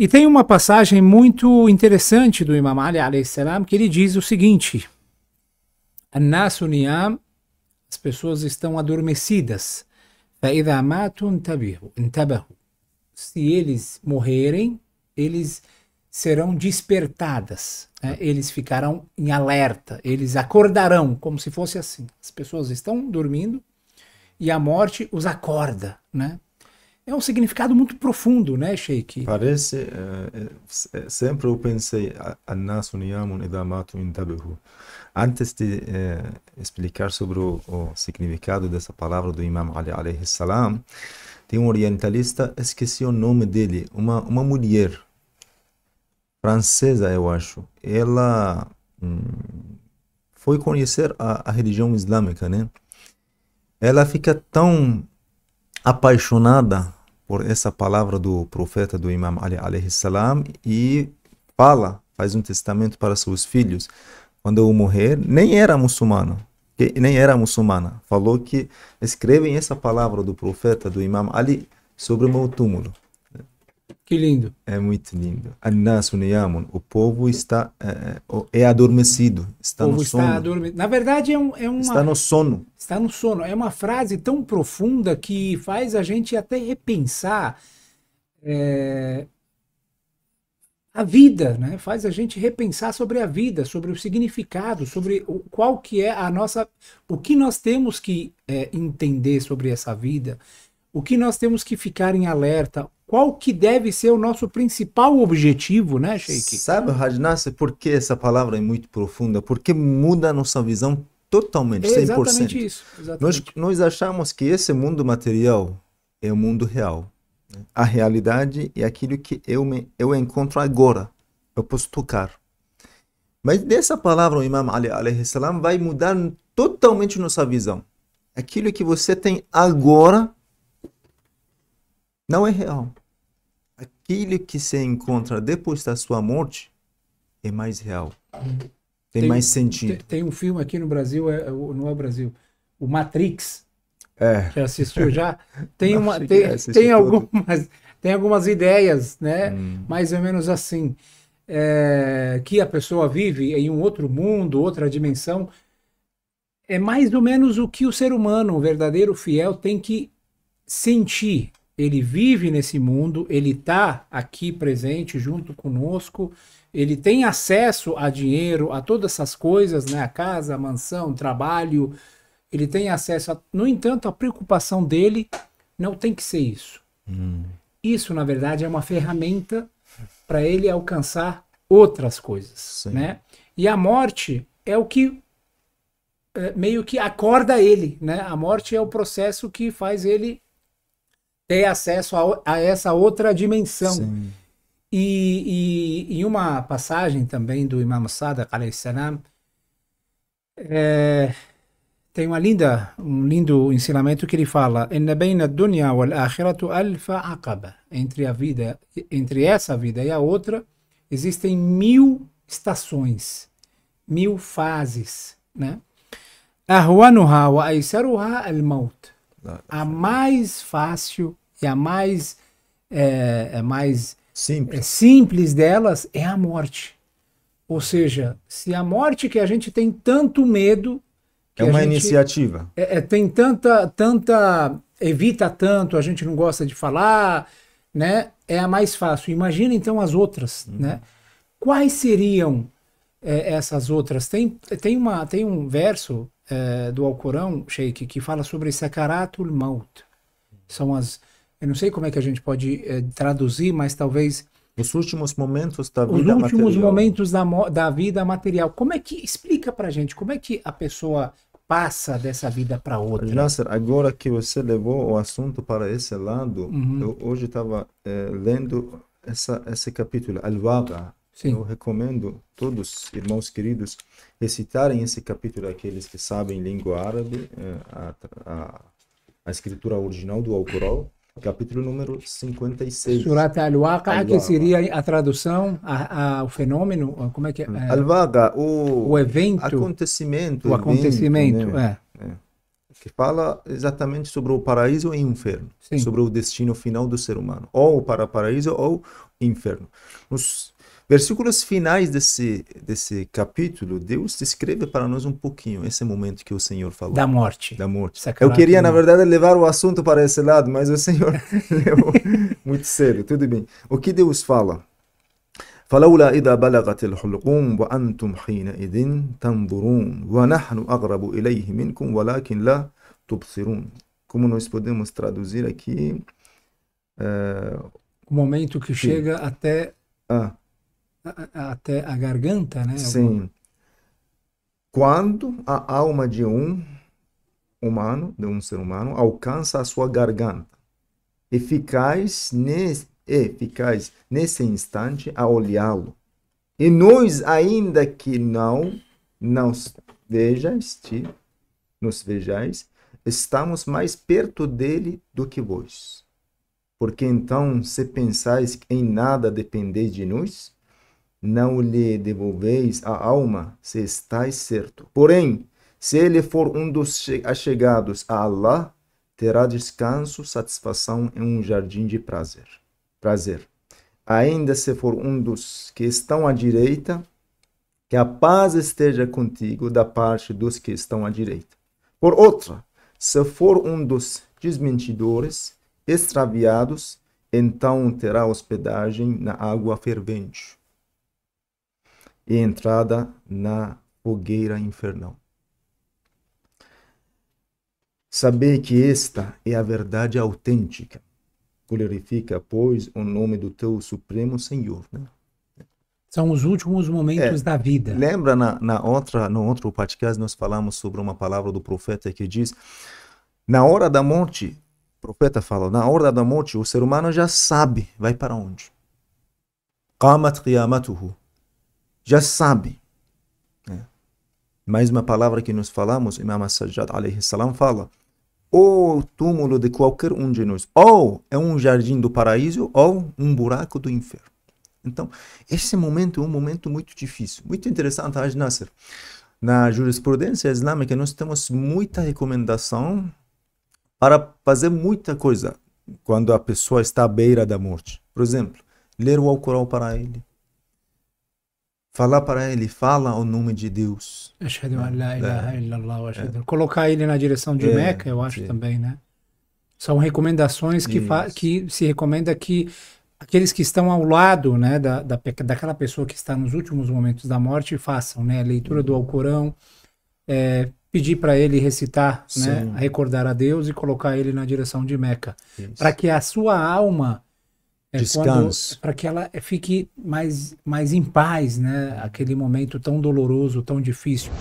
E tem uma passagem muito interessante do Imam Ali salam que ele diz o seguinte: as pessoas estão adormecidas. Se eles morrerem, eles serão despertadas, né? eles ficarão em alerta, eles acordarão, como se fosse assim. As pessoas estão dormindo e a morte os acorda, né? é um significado muito profundo, né, Sheik? Parece, é, sempre eu pensei, antes de é, explicar sobre o, o, significado dessa palavra do Imam Ali, alayhi salam, tem um orientalista, esqueci o nome dele, uma, uma mulher, francesa, eu acho, ela hum, foi conhecer a, a religião islâmica, né? Ela fica tão apaixonada por essa palavra do profeta do Imam Ali alaihi salam e fala, faz um testamento para seus filhos. Quando eu morrer, nem era muçulmano, nem era muçulmana. Falou que escrevem essa palavra do profeta do Imam Ali sobre o meu túmulo. Que lindo. É muito lindo. Anas o povo está é, é, é adormecido, está o povo no sono. Está adormecido. Na verdade, é, um, é uma. Está no sono. Está no sono. É uma frase tão profunda que faz a gente até repensar é, a vida, né? Faz a gente repensar sobre a vida, sobre o significado, sobre o, qual que é a nossa, o que nós temos que é, entender sobre essa vida o que nós temos que ficar em alerta? Qual que deve ser o nosso principal objetivo, né, Sheik? Sabe, Rajnassi, por que essa palavra é muito profunda? Porque muda a nossa visão totalmente, é 100%. Exatamente isso. Exatamente. Nós, nós achamos que esse mundo material é o mundo real. Né? A realidade é aquilo que eu, me, eu encontro agora. Eu posso tocar. Mas dessa palavra, o Imam Ali salam vai mudar totalmente nossa visão. Aquilo que você tem agora não é real. Aquilo que se encontra depois da sua morte é mais real. Tem, tem mais sentido. Tem, tem, um filme aqui no Brasil, é, é não é o Brasil, o Matrix. É. Já assistiu já? Tem, uma, tem, tem, algumas, tem algumas ideias, né? Hum. Mais ou menos assim. É, que a pessoa vive em um outro mundo, outra dimensão. É mais ou menos o que o ser humano, o verdadeiro fiel, tem que sentir ele vive nesse mundo, ele está aqui presente junto conosco, ele tem acesso a dinheiro, a todas essas coisas, né? a casa, a mansão, trabalho, ele tem acesso. A... No entanto, a preocupação dele não tem que ser isso. Hum. Isso, na verdade, é uma ferramenta para ele alcançar outras coisas, né? E a morte é o que é, meio que acorda ele, né? A morte é o processo que faz ele ter acesso a, a essa outra dimensão. Sim. E, em uma passagem também do Imam Sadaq, salam, é, tem uma linda, um lindo ensinamento que ele fala: entre a vida, entre essa vida e a outra, existem mil estações, mil fases, né? Ahwanuha wa aysaruha al ah, a mais fácil e a mais, é, é mais simples. É, simples delas é a morte. Ou seja, se a morte que a gente tem tanto medo. é uma iniciativa. É, é, tem tanta, tanta. evita tanto, a gente não gosta de falar, né? É a mais fácil. Imagina então as outras, uhum. né? Quais seriam é, essas outras? Tem, tem, uma, tem um verso eh, do Alcorão, Sheikh, que fala sobre Sakaratul Maut. São as. Eu não sei como é que a gente pode eh, traduzir, mas talvez. Os últimos momentos da vida material. Os últimos material. momentos da, da vida material. Como é que. Explica pra gente, como é que a pessoa passa dessa vida para outra. Nasser, agora que você levou o assunto para esse lado, uhum. eu hoje estava é, eh, lendo essa, esse capítulo, Al-Waqa, Sim. Eu recomendo todos, irmãos queridos, recitarem esse capítulo aqueles que sabem língua árabe, eh, a, a, a escritura original do Alcorão, capítulo número 56. Surat Al-Waqa, que seria a tradução, a, a, o fenômeno, como é que é? Hum. é? Al-Waqa, o, o evento. Acontecimento. O acontecimento, evento, né? É. é. Que fala exatamente sobre o paraíso e o inferno, Sim. sobre o destino final do ser humano, ou para paraíso ou inferno. Nos Versículos finais desse, desse capítulo, Deus descreve para nós um pouquinho esse momento que o Senhor falou. Da morte. Da morte. Sacramento. É Eu queria, na verdade, levar o assunto para esse lado, mas o Senhor levou muito cedo. Tudo bem. O que Deus fala? فلولا إذا بلغت الحلقوم وأنتم حينئذ تنظرون ونحن أقرب إليه منكم ولكن لا تبصرون Como nós podemos traduzir aqui... Uh, o momento que Sim. chega até... Ah, até a garganta, né? Sim. Alguma... Quando a alma de um humano, de um ser humano, alcança a sua garganta, eficaz nesse, eficaz nesse instante a olhá-lo. E nós, ainda que não nos vejais, nos vejais, estamos mais perto dele do que vós. Porque então, se pensais que em nada dependeis de nós, não lhe devolveis a alma, se estáis certo. Porém, se ele for um dos achegados a Allah, terá descanso, satisfação em um jardim de prazer. Prazer. Ainda se for um dos que estão à direita, que a paz esteja contigo da parte dos que estão à direita. Por outra, se for um dos desmentidores, extraviados, então terá hospedagem na água fervente e entrada na fogueira infernal. Sabei que esta é a verdade autêntica. Glorifica, pois, o nome do teu Supremo Senhor. Né? São os últimos momentos é, da vida. Lembra na, na, outra, no outro podcast nós falamos sobre uma palavra do profeta que diz: na hora da morte, o profeta fala, na hora da morte o ser humano já sabe vai para onde já sabe. Né? Mais uma palavra que nós falamos, Imam Sajjad salam fala, ou túmulo de qualquer um de nós, ou é um jardim do paraíso, ou um buraco do inferno. Então, esse momento é um momento muito difícil. Muito interessante, Haj Nasser. Na jurisprudência islâmica, nós temos muita recomendação para fazer muita coisa quando a pessoa está à beira da morte. Por exemplo, ler o Alcorão para ele, falar para ele, fala o nome de Deus. É. É. Colocar ele na direção de é, Meca, eu acho sim. também, né? São recomendações que, que se recomenda que aqueles que estão ao lado né, da, da, daquela pessoa que está nos últimos momentos da morte façam né, a leitura do uhum. Alcorão, é, pedir para ele recitar, né, Sim. né, recordar a Deus e colocar ele na direção de Meca, para que a sua alma é, descanso. É Para que ela fique mais, mais em paz, né? Aquele momento tão doloroso, tão difícil.